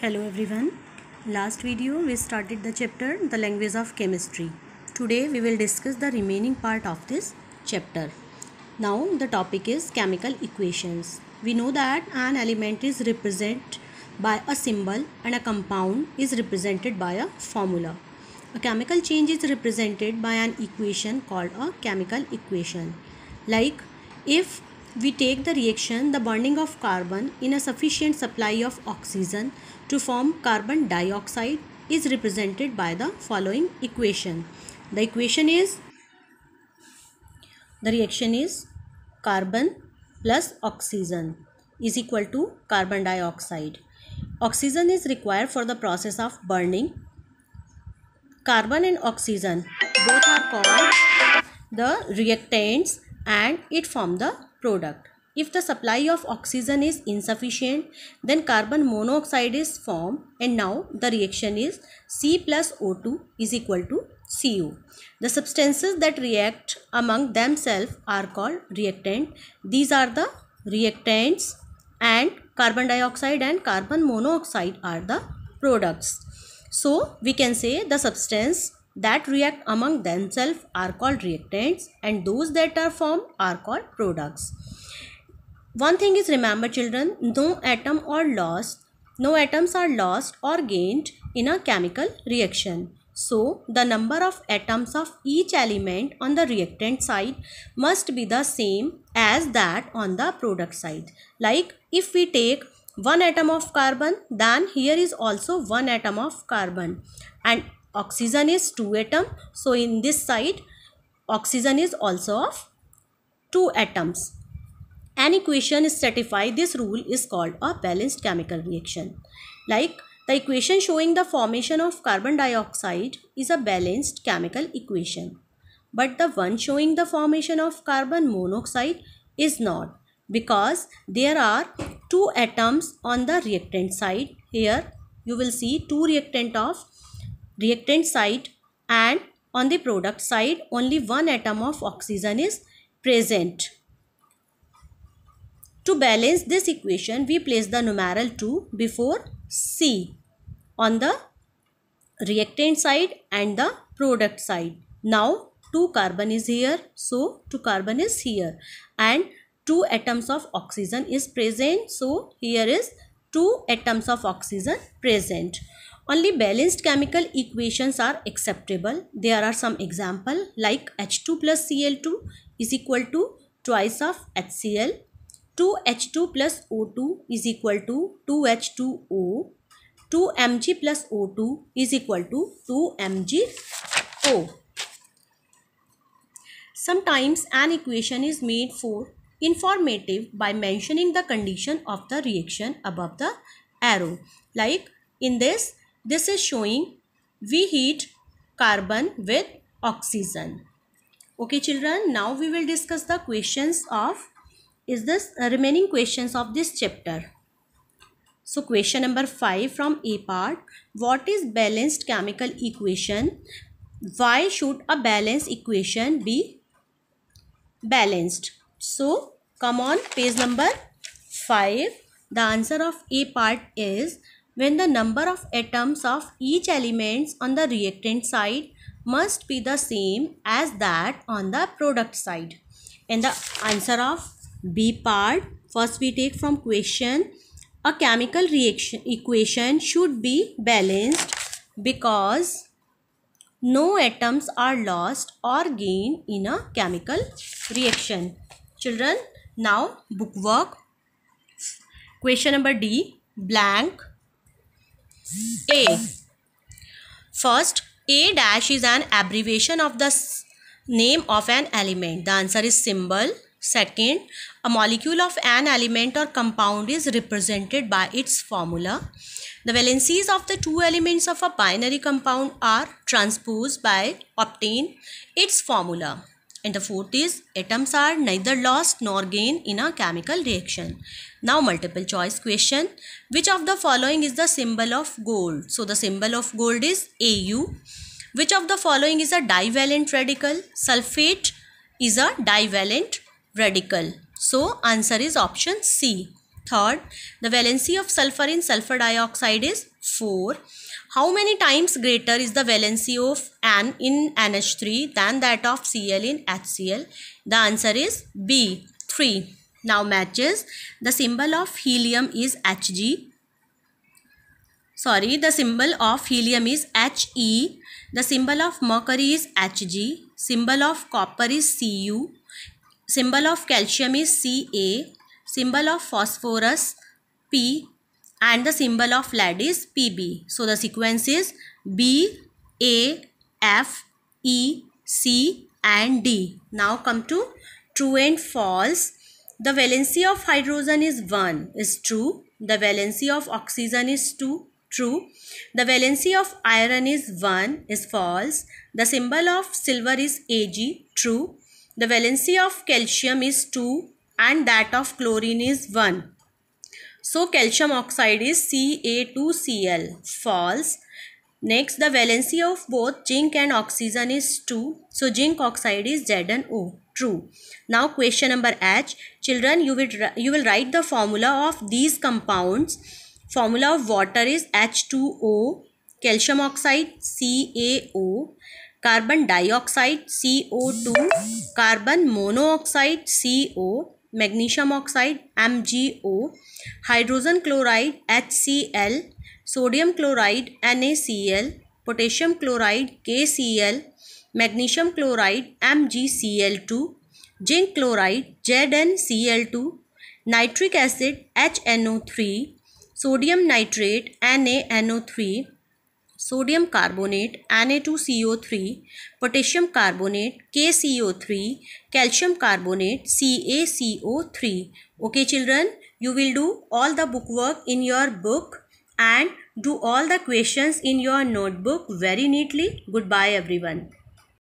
hello everyone last video we started the chapter the language of chemistry today we will discuss the remaining part of this chapter now the topic is chemical equations we know that an element is represented by a symbol and a compound is represented by a formula a chemical change is represented by an equation called a chemical equation like if we take the reaction the burning of carbon in a sufficient supply of oxygen to form carbon dioxide is represented by the following equation. The equation is the reaction is carbon plus oxygen is equal to carbon dioxide. Oxygen is required for the process of burning. Carbon and oxygen both are called the reactants and it form the product. If the supply of oxygen is insufficient, then carbon monoxide is formed and now the reaction is C plus O2 is equal to CO. The substances that react among themselves are called reactant. These are the reactants and carbon dioxide and carbon monoxide are the products. So, we can say the substance that react among themselves are called reactants and those that are formed are called products. One thing is remember children, no atom are lost, no atoms are lost or gained in a chemical reaction. So, the number of atoms of each element on the reactant side must be the same as that on the product side. Like if we take one atom of carbon, then here is also one atom of carbon and oxygen is two atom. So, in this side, oxygen is also of two atoms an equation is satisfied this rule is called a balanced chemical reaction like the equation showing the formation of carbon dioxide is a balanced chemical equation but the one showing the formation of carbon monoxide is not because there are two atoms on the reactant side here you will see two reactant of reactant side and on the product side only one atom of oxygen is present to balance this equation, we place the numeral 2 before C on the reactant side and the product side. Now, 2 carbon is here, so 2 carbon is here and 2 atoms of oxygen is present, so here is 2 atoms of oxygen present. Only balanced chemical equations are acceptable. There are some example like H2 plus Cl2 is equal to twice of HCl 2H2 plus O2 is equal to 2H2O. 2Mg plus O2 is equal to 2MgO. Sometimes an equation is made for informative by mentioning the condition of the reaction above the arrow. Like in this, this is showing we heat carbon with oxygen. Okay children, now we will discuss the questions of is this uh, remaining questions of this chapter. So question number 5 from A part. What is balanced chemical equation? Why should a balanced equation be balanced? So come on page number 5. The answer of A part is when the number of atoms of each element on the reactant side must be the same as that on the product side. And the answer of b part first we take from question a chemical reaction equation should be balanced because no atoms are lost or gained in a chemical reaction children now bookwork question number d blank a first a dash is an abbreviation of the name of an element the answer is symbol Second, a molecule of an element or compound is represented by its formula. The valencies of the two elements of a binary compound are transposed by obtain its formula. And the fourth is atoms are neither lost nor gained in a chemical reaction. Now multiple choice question. Which of the following is the symbol of gold? So the symbol of gold is AU. Which of the following is a divalent radical? Sulfate is a divalent radical. So answer is option C. Third, the valency of sulfur in sulfur dioxide is 4. How many times greater is the valency of N in NH3 than that of Cl in HCl? The answer is B, 3. Now matches, the symbol of helium is Hg. Sorry, the symbol of helium is He. The symbol of mercury is Hg. Symbol of copper is Cu Symbol of calcium is Ca, symbol of phosphorus P and the symbol of lead is Pb. So the sequence is B, A, F, E, C and D. Now come to true and false. The valency of hydrogen is 1 is true. The valency of oxygen is 2 true. The valency of iron is 1 is false. The symbol of silver is Ag true. The valency of calcium is 2 and that of chlorine is 1. So calcium oxide is Ca2Cl. False. Next, the valency of both zinc and oxygen is 2. So, zinc oxide is ZnO. True. Now, question number H. Children, you will, you will write the formula of these compounds. Formula of water is H2O, calcium oxide CaO carbon dioxide C O two carbon monoxide C O magnesium oxide M G O hydrogen chloride H C L sodium chloride N A C L potassium chloride K C L magnesium chloride M G C L two zinc chloride Z N C L two nitric acid H N O three sodium nitrate N A N O three sodium carbonate N A two C O three potassium carbonate K C O three calcium carbonate C C A O three okay children you will do all the book work in your book and do all the questions in your notebook very neatly goodbye everyone